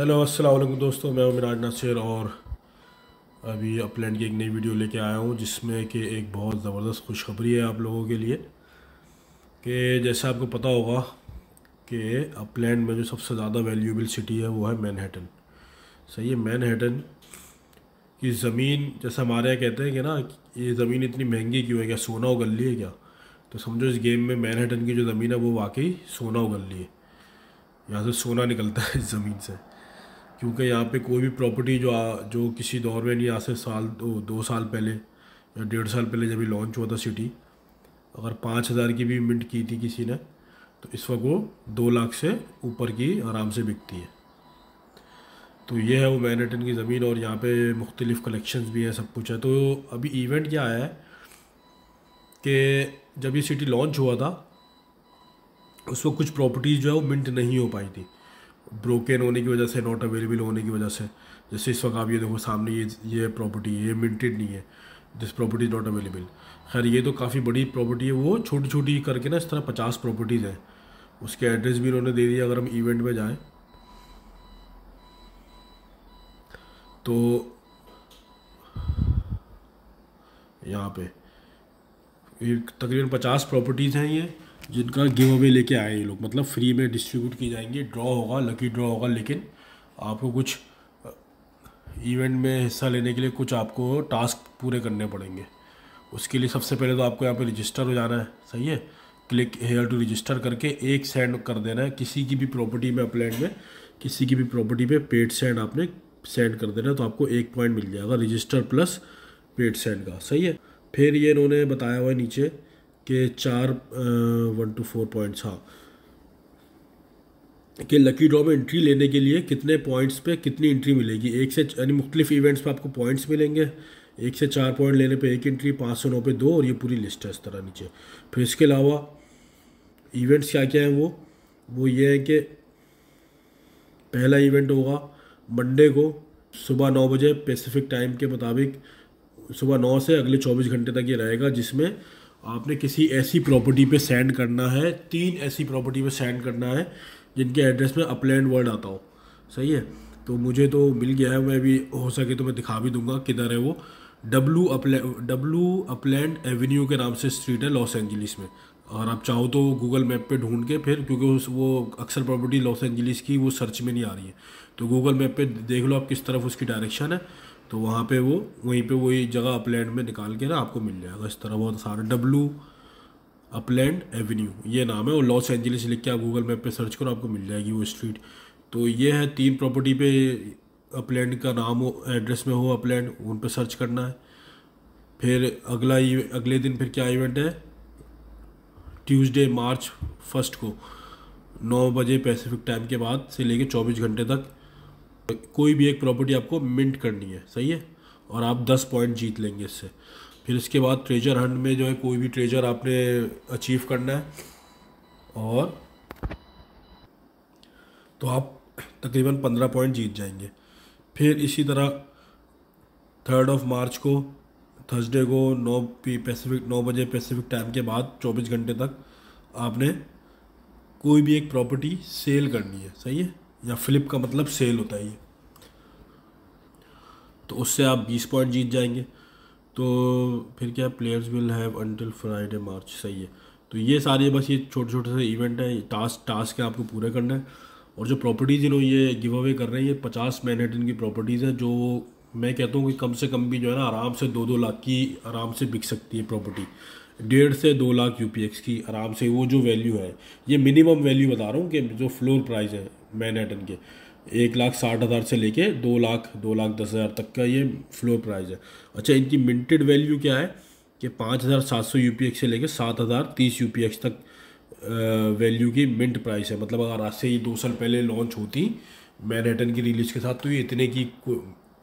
hello अस्सलाम दोस्तों मैं मिराज नासिर और अभी अपलैंड की एक नई वीडियो लेके आया हूँ जिसमें कि एक बहुत ज़बरदस्त खुशखबरी है आप लोगों के लिए कि जैसे आपको पता होगा कि अपलैंड में जो सबसे ज़्यादा वैल्यूबल सिटी है वो है मैनहेटन सही है मैनहेटन की ज़मीन जैसे हमारे यहाँ कहते हैं कि ना ये ज़मीन इतनी महंगी क्यों है क्या सोना उगल ली है क्या तो समझो इस गेम में मैनहेटन की जो ज़मीन है वो वाकई सोना उगल ली है यहाँ से सोना निकलता है इस ज़मीन से क्योंकि यहाँ पे कोई भी प्रॉपर्टी जो आ, जो किसी दौर में नहीं आज से साल दो, दो साल पहले या डेढ़ साल पहले जब लॉन्च हुआ था सिटी अगर पाँच हज़ार की भी मिंट की थी किसी ने तो इस वक्त वो दो लाख से ऊपर की आराम से बिकती है तो ये है वो मैनहटन की ज़मीन और यहाँ पे मुख्तलिफ़ कलेक्शन भी है सब कुछ है तो अभी इवेंट क्या है कि जब ये सिटी लॉन्च हुआ था उस वक्त कुछ प्रॉपर्टीज़ जो है वो मिंट नहीं हो पाई थी ब्रोकन होने की वजह से नॉट अवेलेबल होने की वजह से जैसे इस वक्त आप ये देखो सामने ये ये प्रॉपर्टी है ये मिंटेड नहीं है दिस प्रॉपर्टी नॉट अवेलेबल खैर ये तो काफ़ी बड़ी प्रॉपर्टी है वो छोटी छोटी करके ना इस तरह पचास प्रॉपर्टीज़ हैं उसके एड्रेस भी इन्होंने दे दिया अगर हम इवेंट में जाएँ तो यहाँ पे तकरीबन पचास प्रॉपर्टीज़ हैं ये जिनका गिव अवे लेके आए ये लोग मतलब फ्री में डिस्ट्रीब्यूट किए जाएंगे ड्रॉ होगा लकी ड्रॉ होगा लेकिन आपको कुछ इवेंट में हिस्सा लेने के लिए कुछ आपको टास्क पूरे करने पड़ेंगे उसके लिए सबसे पहले तो आपको यहाँ पे रजिस्टर हो जाना है सही है क्लिक हेयर टू रजिस्टर करके एक सेंड कर देना है किसी की भी प्रॉपर्टी में अपलैंड में किसी की भी प्रॉपर्टी में पेड सेंड आपने सेंड कर देना है तो आपको एक पॉइंट मिल जाएगा रजिस्टर प्लस पेड सेंड का सही है फिर ये इन्होंने बताया हुआ है नीचे के चार वन टू फोर पॉइंट्स हाँ कि लकी ड्रॉ में एंट्री लेने के लिए कितने पॉइंट्स पे कितनी एंट्री मिलेगी एक से यानी मुख्तलिफ इवेंट्स पे आपको पॉइंट्स मिलेंगे एक से चार पॉइंट लेने पे एक एंट्री पाँच सौ नौ पे दो और ये पूरी लिस्ट है इस तरह नीचे फिर इसके अलावा इवेंट्स क्या क्या हैं वो वो ये है कि पहला इवेंट होगा मंडे को सुबह नौ बजे पेसिफिक टाइम के मुताबिक सुबह नौ से अगले चौबीस घंटे तक ये रहेगा जिसमें आपने किसी ऐसी प्रॉपर्टी पे सेंड करना है तीन ऐसी प्रॉपर्टी पे सेंड करना है जिनके एड्रेस में अपलैंड वर्ड आता हो सही है तो मुझे तो मिल गया है मैं भी हो सके तो मैं दिखा भी दूंगा किधर है वो W Upland W Upland Avenue के नाम से स्ट्रीट है लॉस एंजलिस में और आप चाहो तो गूगल मैप पे ढूंढ के फिर क्योंकि वो अक्सर प्रॉपर्टी लॉस एंजलिस की वो सर्च में नहीं आ रही है तो गूगल मैप पे देख लो आप किस तरफ उसकी डायरेक्शन है तो वहाँ पे वो वहीं पे वही जगह अपलैंड में निकाल के ना आपको मिल जाएगा इस तरह बहुत सारा डब्लू अपलैंड एवेन्यू ये नाम है और लॉस एंजलिस लिख के आप गूगल मैप पे सर्च करो आपको मिल जाएगी वो स्ट्रीट तो ये है तीन प्रॉपर्टी पे अपलैंड का नाम हो एड्रेस में हो अपलैंड उन पर सर्च करना है फिर अगला अगले दिन फिर क्या इवेंट है ट्यूसडे मार्च फर्स्ट को नौ बजे पैसिफिक टाइम के बाद से लेके चौबीस घंटे तक कोई भी एक प्रॉपर्टी आपको मिंट करनी है सही है और आप दस पॉइंट जीत लेंगे इससे फिर इसके बाद ट्रेजर हंड में जो है कोई भी ट्रेजर आपने अचीव करना है और तो आप तकरीबन पंद्रह पॉइंट जीत जाएंगे फिर इसी तरह थर्ड ऑफ मार्च को थर्सडे को नौ पी पैसिफिक नौ बजे पैसिफिक टाइम के बाद चौबीस घंटे तक आपने कोई भी एक प्रॉपर्टी सेल करनी है सही है या फ्लिप का मतलब सेल होता है ये तो उससे आप 20 पॉइंट जीत जाएंगे तो फिर क्या players will have until Friday March सही है तो ये सारे बस ये छोटे छोटे से इवेंट हैं टास्क टास्क है आपको पूरे करना है और जो प्रॉपर्टीज़ इन्होंने ये गिव अवे कर रहे हैं ये पचास मैनेट की प्रॉपर्टीज़ हैं जो मैं कहता हूँ कि कम से कम भी जो है ना आराम से दो दो लाख की आराम से बिक सकती है प्रॉपर्टी डेढ़ से दो लाख यू की आराम से वो जो वैल्यू है ये मिनिमम वैल्यू बता रहा हूँ कि जो फ्लोर प्राइस है मैनहटन के एक लाख साठ हज़ार से लेके दो लाख दो लाख दस हज़ार तक का ये फ्लोर प्राइस है अच्छा इनकी मिंटेड वैल्यू क्या है कि पाँच हज़ार सात सौ यू से लेके सात हज़ार तीस यू तक वैल्यू की मिंट प्राइस है मतलब अगर आज से ही दो साल पहले लॉन्च होती मैनहटन की रिलीज के साथ तो ये इतने की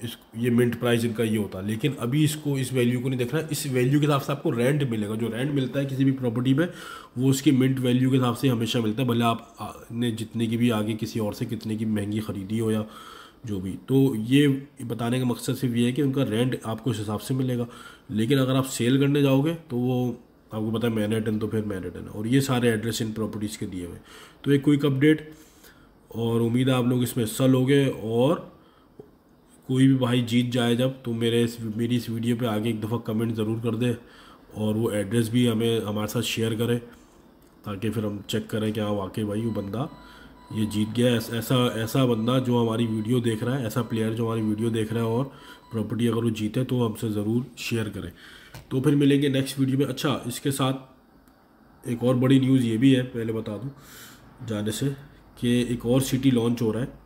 इस ये मिंट प्राइस इनका ये होता है लेकिन अभी इसको इस वैल्यू को नहीं देखना इस वैल्यू के हिसाब से आपको रेंट मिलेगा जो रेंट मिलता है किसी भी प्रॉपर्टी में वो उसकी मिंट वैल्यू के हिसाब से हमेशा मिलता है भले आपने जितने की भी आगे किसी और से कितने की महंगी ख़रीदी हो या जो भी तो ये बताने का मकसद सिर्फ ये है कि उनका रेंट आपको इस हिसाब से मिलेगा लेकिन अगर आप सेल करने जाओगे तो वो आपको पता है मैनहटन तो फिर मैनहटन और ये सारे एड्रेस इन प्रॉपर्टीज़ के दिए हुए तो एक क्विक अपडेट और उम्मीद है आप लोग इसमें हिस्सा लोगे और कोई भी भाई जीत जाए जब तो मेरे इस मेरी इस वीडियो पे आगे एक दफ़ा कमेंट ज़रूर कर दे और वो एड्रेस भी हमें हमारे साथ शेयर करें ताकि फिर हम चेक करें कि हाँ वाकई भाई वो बंदा ये जीत गया ऐसा ऐसा बंदा जो हमारी वीडियो देख रहा है ऐसा प्लेयर जो हमारी वीडियो देख रहा है और प्रॉपर्टी अगर वो जीते तो हमसे ज़रूर शेयर करें तो फिर मिलेंगे नेक्स्ट वीडियो में अच्छा इसके साथ एक और बड़ी न्यूज़ ये भी है पहले बता दूँ जाने से कि एक और सिटी लॉन्च हो रहा है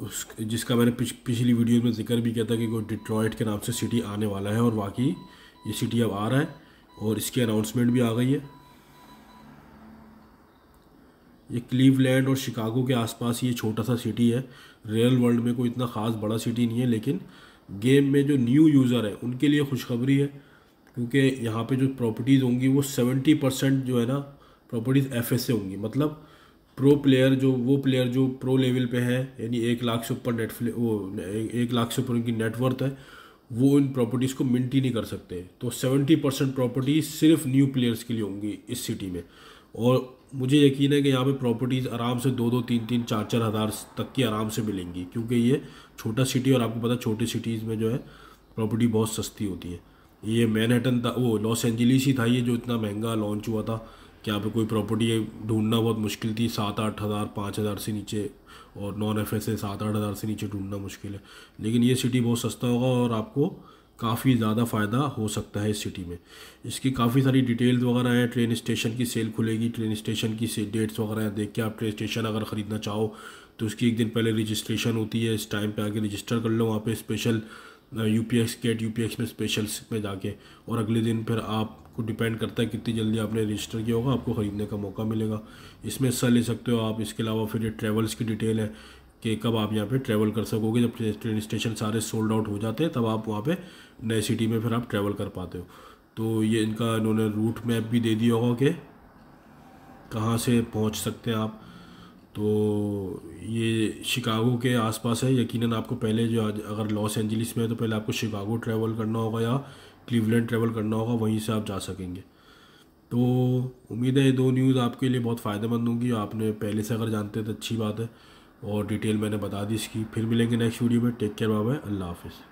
उस जिसका मैंने पिछ, पिछली वीडियो में जिक्र भी किया था कि कोई डिट्रॉयट के नाम से सिटी आने वाला है और वाकई ये सिटी अब आ रहा है और इसकी अनाउंसमेंट भी आ गई है ये क्लीवलैंड और शिकागो के आसपास ये छोटा सा सिटी है रियल वर्ल्ड में कोई इतना ख़ास बड़ा सिटी नहीं है लेकिन गेम में जो न्यू यूज़र है उनके लिए खुशखबरी है क्योंकि यहाँ पे जो प्रॉपर्टीज़ होंगी वो सेवेंटी परसेंट जो है ना प्रॉपर्टीज़ एफ से होंगी मतलब प्रो प्लेयर जो वो प्लेयर जो प्रो लेवल पे है यानी एक लाख से ऊपर नेट वो एक लाख से ऊपर उनकी नेटवर्थ है वो इन प्रॉपर्टीज़ को मिंट ही नहीं कर सकते तो सेवेंटी परसेंट प्रॉपर्टी सिर्फ न्यू प्लेयर्स के लिए होंगी इस सिटी में और मुझे यकीन है कि यहाँ पे प्रॉपर्टीज़ आराम से दो दो तीन तीन चार चार हज़ार तक की आराम से मिलेंगी क्योंकि ये छोटा सिटी और आपको पता छोटी सिटीज़ में जो है प्रॉपर्टी बहुत सस्ती होती है ये मैनहटन था वो लॉस एंजलिस ही था ये जो इतना महंगा लॉन्च हुआ था कि यहाँ पे कोई प्रॉपर्टी ढूंढना बहुत मुश्किल थी सात आठ हज़ार पाँच हज़ार से नीचे और नॉन एफ एस सात आठ हज़ार से नीचे ढूंढना मुश्किल है लेकिन ये सिटी बहुत सस्ता होगा और आपको काफ़ी ज़्यादा फ़ायदा हो सकता है इस सिटी में इसकी काफ़ी सारी डिटेल्स वगैरह हैं ट्रेन स्टेशन की सेल खुलेगी ट्रेन स्टेशन की डेट्स वगैरह हैं देख के आप ट्रेन स्टेशन अगर ख़रीदना चाहो तो उसकी एक दिन पहले रजिस्ट्रेशन होती है इस टाइम पे आके रजिस्टर कर लो वहाँ पे special U P X gate U P X में स्पेशल में जाके और अगले दिन फिर आपको डिपेंड करता है कितनी जल्दी आपने रजिस्टर किया होगा आपको ख़रीदने का मौका मिलेगा इसमें हिस्सा ले सकते हो आप इसके अलावा फिर ये ट्रैवल्स की डिटेल है कि कब आप यहाँ पे ट्रैवल कर सकोगे जब ट्रेन स्टेशन सारे सोल्ड आउट हो जाते हैं तब आप वहाँ पे नए सिटी में फिर आप ट्रैवल कर पाते हो तो ये इनका इन्होंने रूट मैप भी दे दिया होगा कि कहाँ से पहुँच सकते हैं आप तो ये शिकागो के आसपास है यकीनन आपको पहले जो अगर लॉस एंजलिस में है तो पहले आपको शिकागो ट्रैवल करना होगा या क्लीवलैंड ट्रैवल करना होगा वहीं से आप जा सकेंगे तो उम्मीद है ये दो न्यूज़ आपके लिए बहुत फ़ायदेमंद होंगी आपने पहले से अगर जानते हैं तो अच्छी बात है और डिटेल मैंने बता दी इसकी फिर मिलेंगे नेक्स्ट वीडियो में टेक केयर बाबा अल्लाह हाफिज़